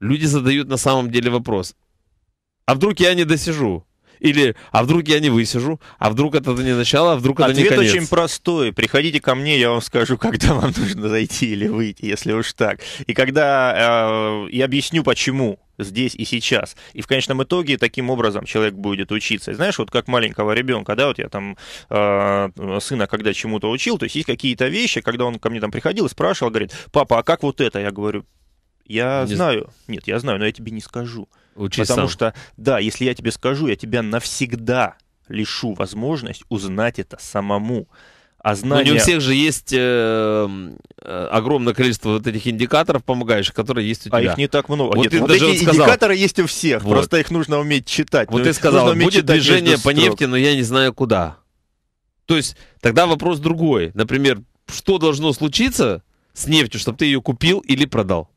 Люди задают на самом деле вопрос, а вдруг я не досижу? Или, а вдруг я не высижу, а вдруг это не начало, а вдруг это Ответ не конец. Ответ очень простой. Приходите ко мне, я вам скажу, [LAUGHS] когда вам нужно зайти или выйти, если уж так. И когда э, я объясню, почему здесь и сейчас. И в конечном итоге таким образом человек будет учиться. И знаешь, вот как маленького ребенка, да, вот я там э, сына когда чему-то учил, то есть есть какие-то вещи, когда он ко мне там приходил и спрашивал, говорит, папа, а как вот это? Я говорю, я не... знаю. Нет, я знаю, но я тебе не скажу. Учи Потому сам. что, да, если я тебе скажу, я тебя навсегда лишу возможность узнать это самому. А знания... Ну, но не у всех же есть э, э, огромное количество вот этих индикаторов помогающих, которые есть у а тебя. А их не так много. Вот, Нет, ты вот даже эти сказал, индикаторы есть у всех, вот. просто их нужно уметь читать. Вот ну, ты сказал, будет движение по нефти, но я не знаю куда. То есть тогда вопрос другой. Например, что должно случиться с нефтью, чтобы ты ее купил или продал?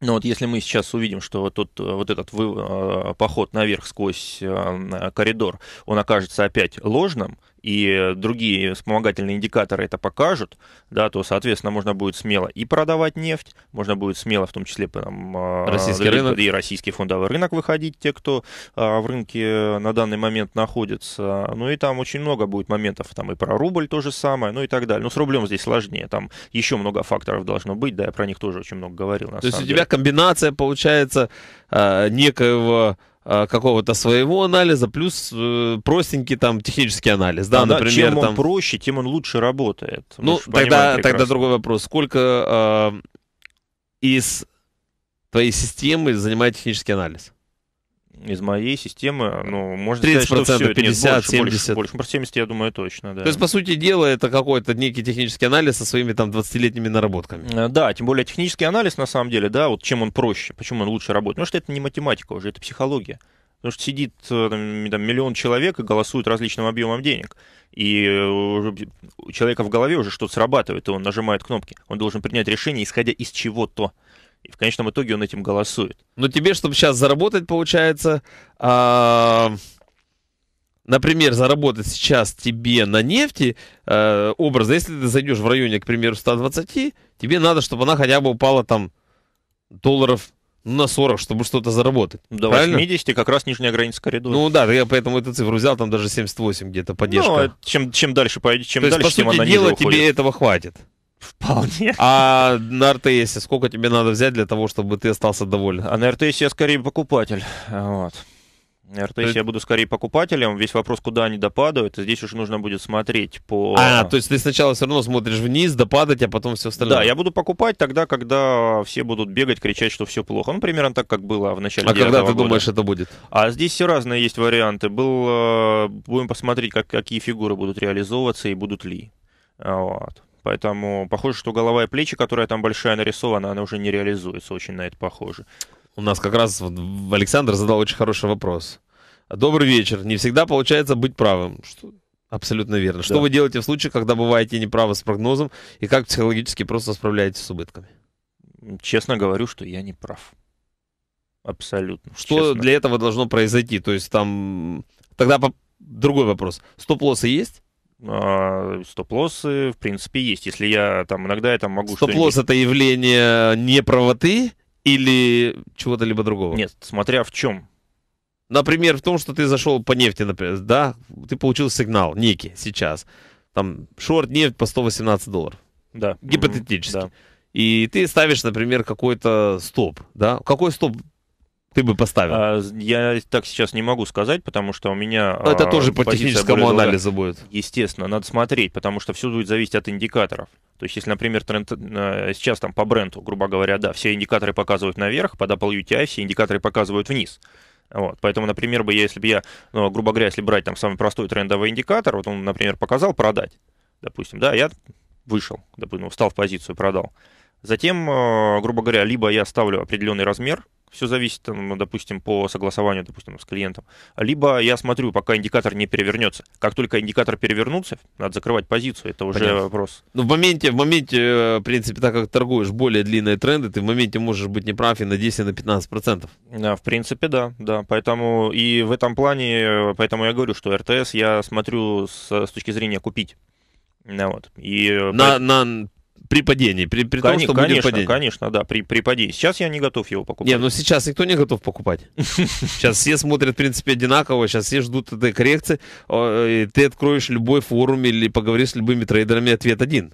Но ну, вот если мы сейчас увидим, что тут э, вот этот э, поход наверх сквозь э, коридор, он окажется опять ложным, и другие вспомогательные индикаторы это покажут, да, то, соответственно, можно будет смело и продавать нефть, можно будет смело, в том числе там, а, российский рынок. и российский фондовый рынок выходить, те, кто а, в рынке на данный момент находится. Ну и там очень много будет моментов, там и про рубль то же самое, ну и так далее. ну с рублем здесь сложнее, там еще много факторов должно быть, да, я про них тоже очень много говорил. то есть деле. у тебя комбинация получается а, некоего Э, какого-то своего анализа, плюс э, простенький там технический анализ. Да, а например, чем он там... проще, тем он лучше работает. Ну, тогда, тогда другой вопрос. Сколько э, из твоей системы занимает технический анализ? из моей системы, ну, можно 30 сказать, что все, 50, нет, больше, 70. Больше, больше, 70, я думаю, точно, да. То есть, по сути дела, это какой-то некий технический анализ со своими там 20-летними наработками. Э, да, тем более технический анализ, на самом деле, да, вот чем он проще, почему он лучше работает, потому что это не математика уже, это психология. Потому что сидит э, там, там, миллион человек и голосует различным объемом денег. И э, у человека в голове уже что-то срабатывает, и он нажимает кнопки. Он должен принять решение, исходя из чего-то. И в конечном итоге он этим голосует. Но тебе, чтобы сейчас заработать, получается, а, например, заработать сейчас тебе на нефти а, образно, если ты зайдешь в районе, к примеру, 120, тебе надо, чтобы она хотя бы упала там долларов на 40, чтобы что-то заработать. Ну, До правильно? 80 как раз нижняя граница коридора. Ну да, я поэтому эту цифру взял, там даже 78 где-то поддержка. Ну, а чем, чем дальше пойдет, чем То дальше, есть, по тем сути дела, тебе этого хватит. Вполне. А на РТС сколько тебе надо взять для того, чтобы ты остался доволен? А на РТС я скорее покупатель. Вот. РТС есть... я буду скорее покупателем. Весь вопрос, куда они допадают. Здесь уже нужно будет смотреть по... А, то есть ты сначала все равно смотришь вниз, допадать, а потом все остальное. Да, я буду покупать тогда, когда все будут бегать, кричать, что все плохо. Ну, примерно так, как было в начале А когда ты года. думаешь, это будет? А здесь все разные есть варианты. Был, э, будем посмотреть, как, какие фигуры будут реализовываться и будут ли. Вот. Поэтому похоже, что голова и плечи, которая там большая нарисована, она уже не реализуется. Очень на это похоже. У нас как раз Александр задал очень хороший вопрос. Добрый вечер. Не всегда получается быть правым. Что... Абсолютно верно. Что да. вы делаете в случае, когда бываете неправы с прогнозом, и как психологически просто справляетесь с убытками? Честно говорю, что я не прав. Абсолютно. Что честно. для этого должно произойти? То есть там... Тогда по... другой вопрос. Стоп-лоссы есть? А, стоп-лоссы, в принципе, есть. Если я там иногда я там могу... Стоп-лосс это явление неправоты или чего-то либо другого? Нет, смотря в чем. Например, в том, что ты зашел по нефти, например, да, ты получил сигнал некий сейчас. Там шорт нефть по 118 долларов. Да. Гипотетически. Да. И ты ставишь, например, какой-то стоп, да? Какой стоп ты бы поставил? А, я так сейчас не могу сказать, потому что у меня... это а, тоже по техническому анализу будет. Естественно, надо смотреть, потому что все будет зависеть от индикаторов. То есть, если, например, тренд, э, сейчас там по бренду, грубо говоря, да, все индикаторы показывают наверх, под Apple UTI все индикаторы показывают вниз. Вот. Поэтому, например, бы, я, если бы я, ну, грубо говоря, если брать там самый простой трендовый индикатор, вот он, например, показал продать, допустим, да, я вышел, допустим, встал в позицию, продал. Затем, э, грубо говоря, либо я ставлю определенный размер, все зависит, ну, допустим, по согласованию, допустим, с клиентом, либо я смотрю, пока индикатор не перевернется. Как только индикатор перевернулся, надо закрывать позицию, это уже Понятно. вопрос. Ну, в моменте, в моменте, э, в принципе, так как торгуешь более длинные тренды, ты в моменте можешь быть неправ и на 10, на 15 процентов. Да, в принципе, да, да. Поэтому и в этом плане, поэтому я говорю, что РТС я смотрю с, с точки зрения купить. да вот. И э, на, по... на при падении, при, при Кон, том, что конечно, падение. Конечно, да, при, при падении. Сейчас я не готов его покупать. Не, ну сейчас никто не готов покупать. [LAUGHS] Сейчас все смотрят, в принципе, одинаково, сейчас все ждут этой коррекции. Ты откроешь любой форум или поговоришь с любыми трейдерами, ответ один.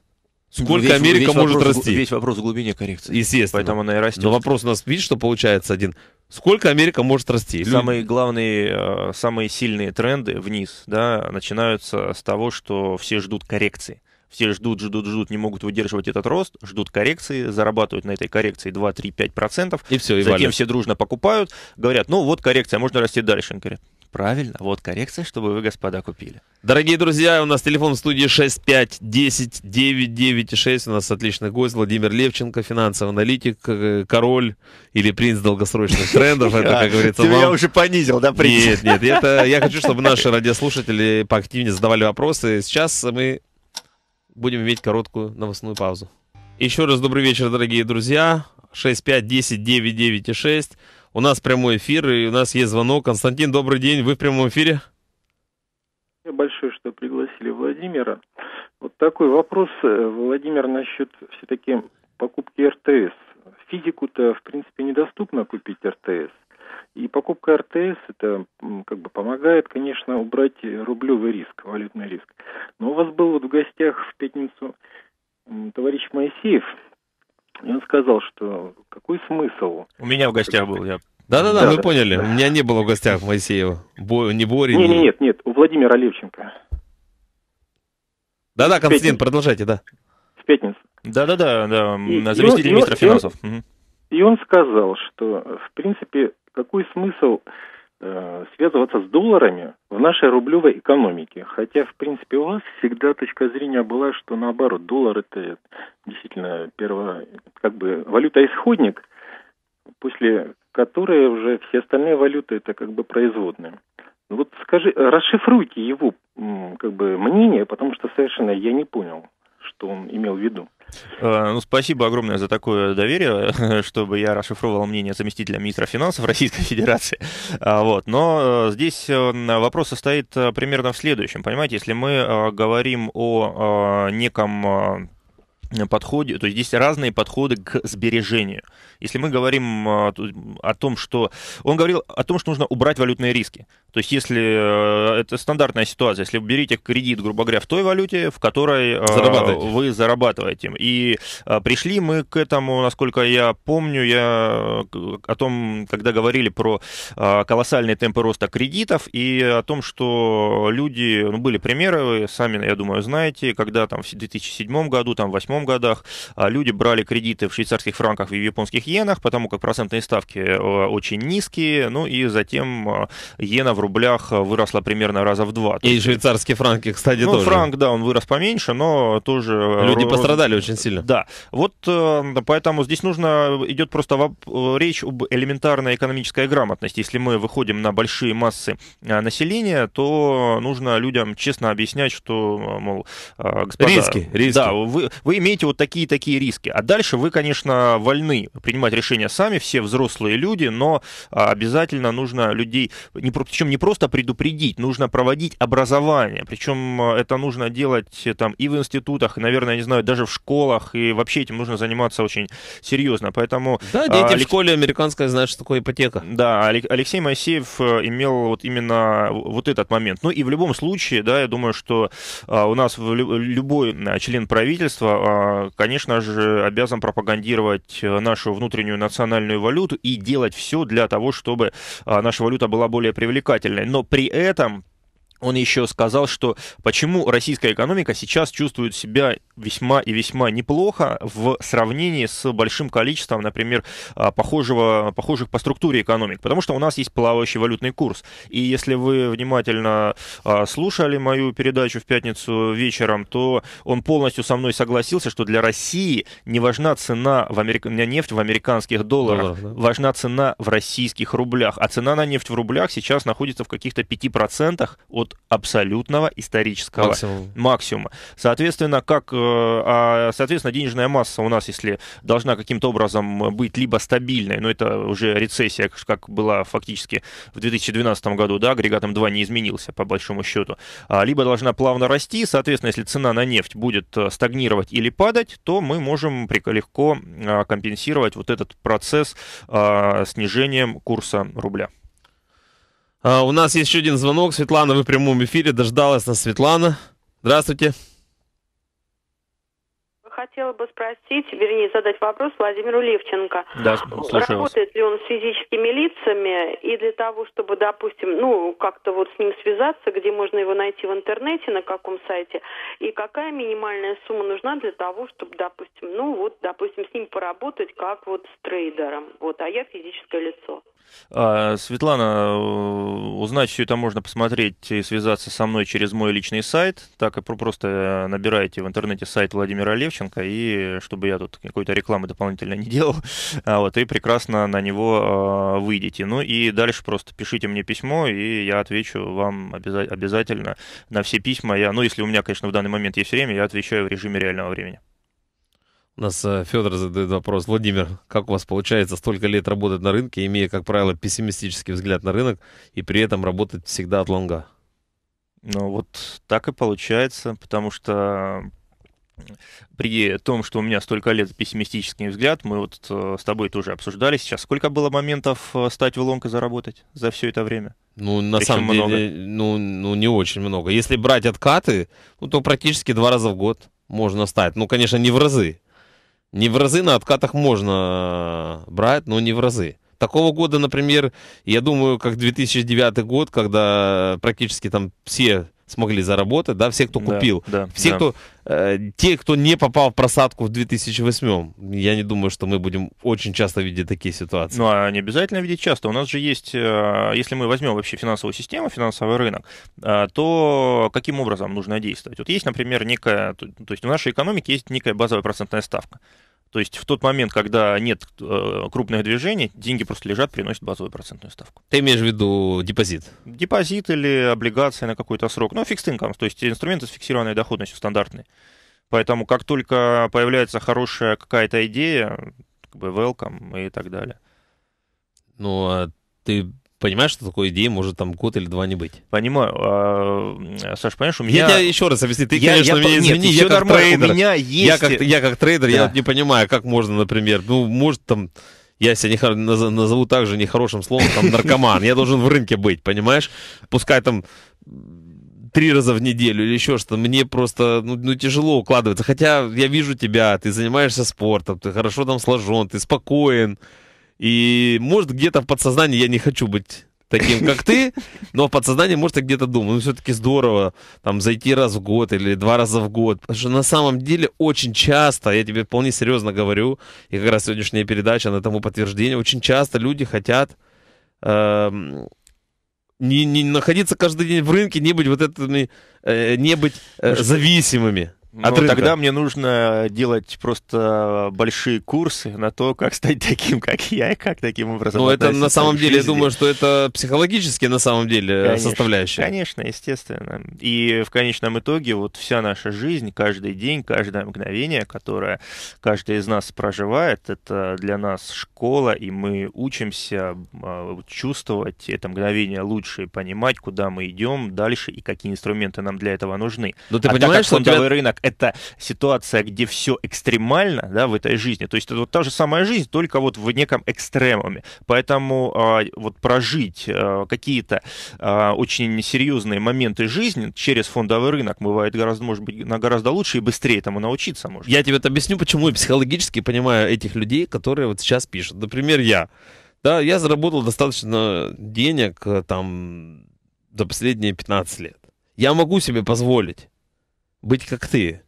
Сколько весь, Америка весь может вопрос, расти? Весь вопрос в глубине коррекции. Естественно. Поэтому она и растет. Но вопрос у нас, видишь, что получается один. Сколько Америка может расти? Самые главные, э, самые сильные тренды вниз, да, начинаются с того, что все ждут коррекции все ждут, ждут, ждут, не могут выдерживать этот рост, ждут коррекции, зарабатывают на этой коррекции 2, 3, 5 процентов. И все, и Затем валют. все дружно покупают, говорят, ну вот коррекция, можно расти дальше. Они говорят, Правильно, вот коррекция, чтобы вы, господа, купили. Дорогие друзья, у нас телефон в студии 6510-996. У нас отличный гость Владимир Левченко, финансовый аналитик, э, король или принц долгосрочных [LAUGHS] трендов. Это, как говорится, Ты меня уже понизил, да, принц? Нет, нет, это я хочу, чтобы наши [LAUGHS] радиослушатели поактивнее задавали вопросы. Сейчас мы будем иметь короткую новостную паузу. Еще раз добрый вечер, дорогие друзья. 65 10 9 9 и 6. У нас прямой эфир, и у нас есть звонок. Константин, добрый день, вы в прямом эфире? Большое, что пригласили Владимира. Вот такой вопрос, э, Владимир, насчет все-таки покупки РТС. Физику-то, в принципе, недоступно купить РТС. И покупка РТС это как бы помогает, конечно, убрать рублевый риск, валютный риск. Но у вас был вот в гостях в пятницу товарищ Моисеев, и он сказал, что какой смысл? У меня в гостях был, я да-да-да, мы да, да. поняли. У меня не было в гостях Моисеева. Бо, не Бори. Не, не, нет, нет, у Владимира Левченко. Да-да, Константин, продолжайте, да. В пятницу. Да-да-да, да, заместитель и он, министра и он, финансов. И он, угу. и он сказал, что, в принципе, какой смысл э, связываться с долларами в нашей рублевой экономике? Хотя, в принципе, у вас всегда точка зрения была, что наоборот, доллар это действительно перво, как бы, валюта-исходник, после которой уже все остальные валюты это как бы производные. Вот скажи, расшифруйте его как бы мнение, потому что совершенно я не понял, что он имел в виду. Э, ну, спасибо огромное за такое доверие, [LAUGHS] чтобы я расшифровал мнение заместителя министра финансов Российской Федерации. А, вот. Но э, здесь э, вопрос состоит примерно в следующем. Понимаете, если мы говорим о неком подходе, то есть здесь разные подходы к сбережению. Если мы говорим о том, что... Он говорил о том, что нужно убрать валютные риски. То есть, если э, это стандартная ситуация, если вы берете кредит, грубо говоря, в той валюте, в которой э, зарабатываете. вы зарабатываете. И э, пришли мы к этому, насколько я помню, я о том, когда говорили про колоссальные темпы роста кредитов и о том, что люди, ну, были примеры, вы сами, я думаю, знаете, когда там в 2007 году, там в 2008 годах люди брали кредиты в швейцарских франках и в японских иенах, потому как процентные ставки очень низкие, ну и затем иена в рублях э, выросла примерно раза в два. И швейцарские франки, кстати, ну, тоже. франк, да, он вырос поменьше, но тоже... Э, люди пострадали очень сильно. Да. Вот э, поэтому здесь нужно... Идет просто речь об элементарной экономической грамотности. Если мы выходим на большие массы населения, то нужно людям честно объяснять, что, мол, господа... Риски, риски. Да, вы, вы имеете вот такие-такие риски. А дальше вы, конечно, вольны принимать решения сами, все взрослые люди, но обязательно нужно людей, не, причем не просто предупредить, нужно проводить образование. Причем э, это нужно делать э, там и в институтах, и, наверное, не знаю, даже в школах, и вообще этим нужно заниматься очень серьезно. Поэтому... Да, а, дети Алекс... в школе американская знают, что такое ипотека. Да, Алексей Моисеев э, имел вот именно вот этот момент. Ну и в любом случае, да, я думаю, что а, у нас любой член правительства, а, конечно же, обязан пропагандировать нашу внутреннюю национальную валюту и делать все для того, чтобы наша валюта была более привлекательной привлекательной, но при этом он еще сказал, что почему российская экономика сейчас чувствует себя весьма и весьма неплохо в сравнении с большим количеством, например, а, похожего, похожих по структуре экономик, потому что у нас есть плавающий валютный курс. И если вы внимательно а, слушали мою передачу в пятницу вечером, то он полностью со мной согласился, что для России не важна цена в Америк... нефть в американских долларах, Доллар, да. важна цена в российских рублях. А цена на нефть в рублях сейчас находится в каких-то 5% от от абсолютного исторического максимума. максимума. Соответственно, как, э, а, соответственно, денежная масса у нас, если должна каким-то образом быть либо стабильной, но это уже рецессия, как была фактически в 2012 году, да, агрегатом 2 не изменился, по большому счету, а, либо должна плавно расти, соответственно, если цена на нефть будет э, стагнировать или падать, то мы можем легко а, компенсировать вот этот процесс снижением курса рубля. А, у нас есть еще один звонок. Светлана, вы в прямом эфире. Дождалась нас Светлана. Здравствуйте. Хотела бы спросить, вернее, задать вопрос Владимиру Левченко. Да, слушаю Работает вас. ли он с физическими лицами и для того, чтобы, допустим, ну, как-то вот с ним связаться, где можно его найти в интернете, на каком сайте, и какая минимальная сумма нужна для того, чтобы, допустим, ну, вот, допустим, с ним поработать, как вот с трейдером. Вот, а я физическое лицо. А, Светлана, э, узнать все это можно посмотреть и связаться со мной через мой личный сайт. Так и просто э, набираете в интернете сайт Владимира Левченко, и э, чтобы я тут какой-то рекламы дополнительно не делал, [LAUGHS] а вот, и прекрасно на него выйдете. Ну и дальше просто пишите мне письмо, и я отвечу вам обязательно на все письма. Я, ну, если у меня, конечно, в данный момент есть время, я отвечаю в режиме реального времени. Нас э, Федор задает вопрос. Владимир, как у вас получается столько лет работать на рынке, имея, как правило, пессимистический взгляд на рынок и при этом работать всегда от лонга? Ну вот так и получается, потому что при том, что у меня столько лет пессимистический взгляд, мы вот э, с тобой тоже обсуждали сейчас. Сколько было моментов э, стать в лонг и заработать за все это время? Ну, на Причем самом деле, много. Ну, ну, не очень много. Если брать откаты, ну, то практически два раза в год можно стать. Ну, конечно, не в разы. Не в разы на откатах можно э, брать, но не в разы. Такого года, например, я думаю, как 2009 год, когда э, практически там все смогли заработать, да, все, кто купил. Да, да, все, да. кто... Э, те, кто не попал в просадку в 2008, я не думаю, что мы будем очень часто видеть такие ситуации. Ну, а не обязательно видеть часто. У нас же есть, э, если мы возьмем вообще финансовую систему, финансовый рынок, э, то каким образом нужно действовать? Вот есть, например, некая... То, то есть в нашей экономике есть некая базовая процентная ставка. То есть в тот момент, когда нет э, крупных движений, деньги просто лежат, приносят базовую процентную ставку. Ты имеешь в виду депозит? Депозит или облигация на какой-то срок. Ну, фикс инкам, то есть инструменты с фиксированной доходностью стандартные. Поэтому как только появляется хорошая какая-то идея, как бы welcome и так далее. Ну, а ты понимаешь, что такой идеи может там год или два не быть. Понимаю. А, Саш, понимаешь, у меня... Я тебя еще раз объясню. Ты, я, конечно, я, меня извини, я как нормально. трейдер. У меня есть... Я как, я как трейдер, да. я вот не понимаю, как можно, например, ну, может там... Я себя не, назову также нехорошим словом, там, наркоман. Я должен в рынке быть, понимаешь? Пускай там три раза в неделю или еще что-то. Мне просто ну, ну, тяжело укладываться. Хотя я вижу тебя, ты занимаешься спортом, ты хорошо там сложен, ты спокоен. И может где-то в подсознании я не хочу быть таким, как ты, [LAUGHS] но в подсознании, может, я где-то думаю, ну, все-таки здорово, там, зайти раз в год или два раза в год. Потому что на самом деле очень часто, я тебе вполне серьезно говорю, и как раз сегодняшняя передача на тому подтверждение, очень часто люди хотят э, не, не находиться каждый день в рынке, не быть вот этими, э, не быть э, зависимыми. Но а ну, тогда мне нужно делать просто большие курсы на то, как стать таким, как я, и как таким образом. Ну, это на самом деле, жизни. я думаю, что это психологически на самом деле э, конечно, составляющая. Конечно, естественно. И в конечном итоге вот вся наша жизнь, каждый день, каждое мгновение, которое каждый из нас проживает, это для нас школа, и мы учимся а, чувствовать это мгновение лучше, понимать, куда мы идем дальше и какие инструменты нам для этого нужны. Но ну, ты а понимаешь, так как фондовый что тебя... рынок это ситуация, где все экстремально, да, в этой жизни. То есть это вот та же самая жизнь, только вот в неком экстремуме. Поэтому э, вот прожить э, какие-то э, очень серьезные моменты жизни через фондовый рынок бывает гораздо, может быть, на гораздо лучше и быстрее этому научиться можно. Я тебе это объясню, почему я психологически понимаю этих людей, которые вот сейчас пишут. Например, я. Да, я заработал достаточно денег э, там за последние 15 лет. Я могу себе позволить быть как ты.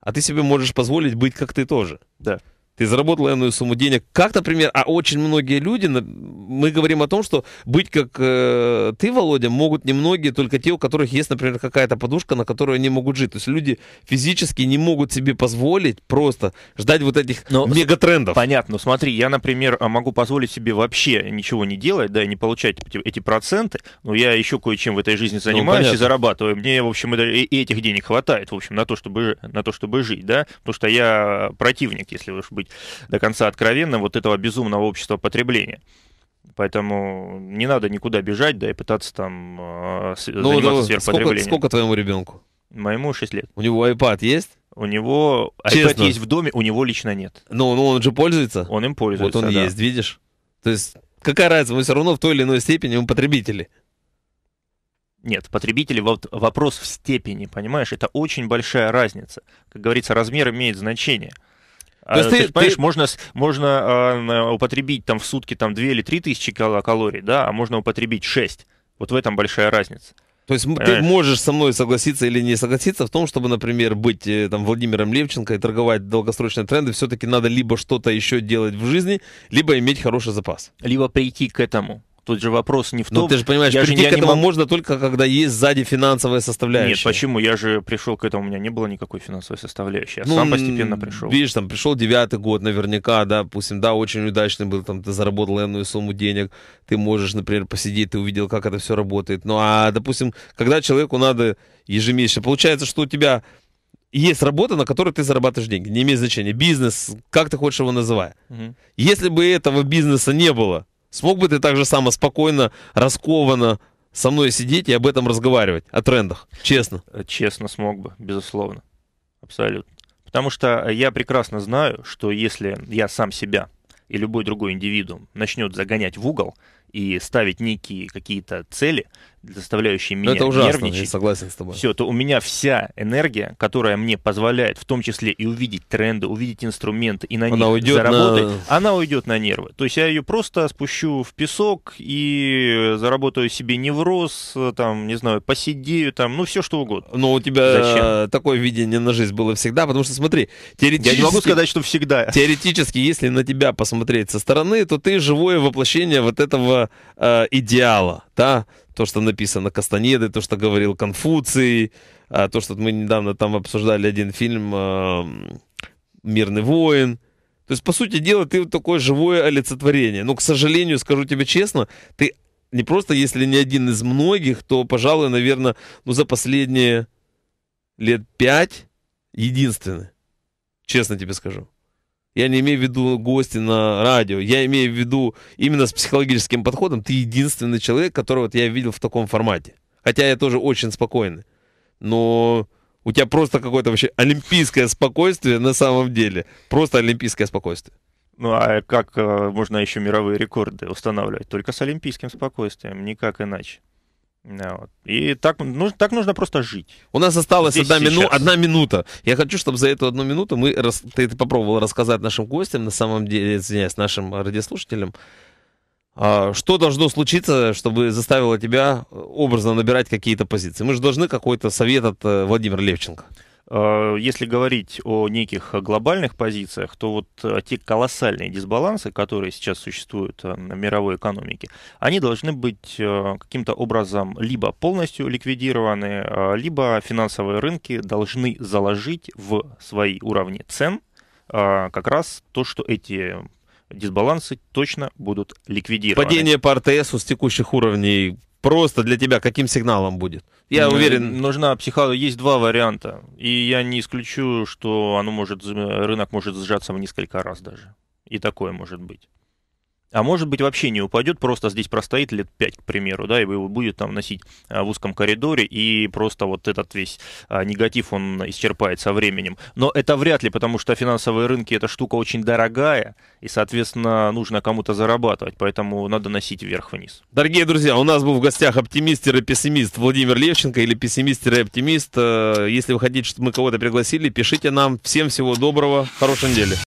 А ты себе можешь позволить быть как ты тоже. Да ты заработал энную сумму денег. Как, например, а очень многие люди, мы говорим о том, что быть как э, ты, Володя, могут немногие, только те, у которых есть, например, какая-то подушка, на которую они могут жить. То есть люди физически не могут себе позволить просто ждать вот этих но, мегатрендов. Понятно. Смотри, я, например, а, могу позволить себе вообще ничего не делать, да, и не получать эти проценты, но я еще кое-чем в этой жизни ну, занимаюсь ну, и зарабатываю. Мне, в общем, и этих денег хватает, в общем, на то, чтобы, на то, чтобы жить, да, потому что я противник, если уж быть до конца откровенно вот этого безумного общества потребления. Поэтому не надо никуда бежать, да, и пытаться там э, ну, заниматься да, сверхпотреблением. Сколько, сколько твоему ребенку? Моему 6 лет. У него iPad есть? У него Честно. iPad есть в доме, у него лично нет. Ну, ну он же пользуется? Он им пользуется, Вот он да. есть, видишь? То есть какая разница, мы все равно в той или иной степени мы потребители. Нет, потребители, вот вопрос в степени, понимаешь, это очень большая разница. Как говорится, размер имеет значение. Да ты, ты, ты понимаешь, можно, можно а, употребить там в сутки там 2 или 3 тысячи калорий, да, а можно употребить 6. Вот в этом большая разница. То есть Понимаешь? ты можешь со мной согласиться или не согласиться в том, чтобы, например, быть э, там Владимиром Левченко и торговать долгосрочные тренды, все-таки надо либо что-то еще делать в жизни, либо иметь хороший запас. Либо прийти к этому тут же вопрос не в том... Но ты же понимаешь, я прийти же, к этому могу... можно только, когда есть сзади финансовая составляющая. Нет, почему? Я же пришел к этому, у меня не было никакой финансовой составляющей. Я ну, сам постепенно пришел. Видишь, там пришел девятый год наверняка, да, допустим, да, очень удачный был, там ты заработал энную сумму денег, ты можешь, например, посидеть, ты увидел, как это все работает. Ну, а, допустим, когда человеку надо ежемесячно, получается, что у тебя есть работа, на которой ты зарабатываешь деньги. Не имеет значения. Бизнес, как ты хочешь его называть. Угу. Если бы этого бизнеса не было, Смог бы ты так же само спокойно, раскованно со мной сидеть и об этом разговаривать, о трендах, честно? Э, честно смог бы, безусловно. Абсолютно. Потому что э, я прекрасно знаю, что если я сам себя и любой другой индивидуум начнет загонять в угол, и ставить некие какие-то цели, заставляющие ну, меня Но это ужасно, нервничать. Я согласен с тобой. Все, то у меня вся энергия, которая мне позволяет, в том числе и увидеть тренды, увидеть инструменты и на она них уйдет заработать, на... она уйдет на нервы. То есть я ее просто спущу в песок и заработаю себе невроз, там, не знаю, посидею, там, ну все что угодно. Но ну, у тебя Зачем? такое видение на жизнь было всегда, потому что смотри, теоретически... Я не могу сказать, что всегда. Теоретически, если на тебя посмотреть со стороны, то ты живое воплощение вот этого э, идеала, да, то, что написано Кастанеды, то, что говорил Конфуций, э, то, что мы недавно там обсуждали один фильм э, «Мирный воин», то есть, по сути дела, ты вот такое живое олицетворение. Но, к сожалению, скажу тебе честно, ты не просто, если не один из многих, то, пожалуй, наверное, ну, за последние лет пять единственный. Честно тебе скажу. Я не имею в виду гости на радио. Я имею в виду именно с психологическим подходом. Ты единственный человек, которого я видел в таком формате. Хотя я тоже очень спокойный. Но у тебя просто какое-то вообще олимпийское спокойствие на самом деле. Просто олимпийское спокойствие. Ну а как э, можно еще мировые рекорды устанавливать? Только с олимпийским спокойствием, никак иначе. Вот. И так, ну, так нужно просто жить. У нас осталась одна, мину, одна минута. Я хочу, чтобы за эту одну минуту мы ты, ты попробовал рассказать нашим гостям, на самом деле, извиняюсь, нашим радиослушателям, а, что должно случиться, чтобы заставило тебя э, образно набирать какие-то позиции. Мы же должны какой-то совет от э, Владимира Левченко. Э, если говорить о неких глобальных позициях, то вот э, те колоссальные дисбалансы, которые сейчас существуют э, на мировой экономике, они должны быть каким-то образом либо полностью ликвидированы, либо финансовые рынки должны заложить в свои уровни цен как раз то, что эти дисбалансы точно будут ликвидированы. Падение по РТС с текущих уровней просто для тебя каким сигналом будет? Я ну, уверен, нужна психология. Есть два варианта. И я не исключу, что оно может, рынок может сжаться в несколько раз даже. И такое может быть а может быть вообще не упадет, просто здесь простоит лет 5, к примеру, да, и его будет там носить а, в узком коридоре, и просто вот этот весь а, негатив, он исчерпает со временем. Но это вряд ли, потому что финансовые рынки, это штука очень дорогая, и, соответственно, нужно кому-то зарабатывать, поэтому надо носить вверх-вниз. Дорогие друзья, у нас был в гостях оптимистер и пессимист Владимир Левченко, или пессимистер и оптимист. Э, если вы хотите, чтобы мы кого-то пригласили, пишите нам. Всем всего доброго, хорошей недели.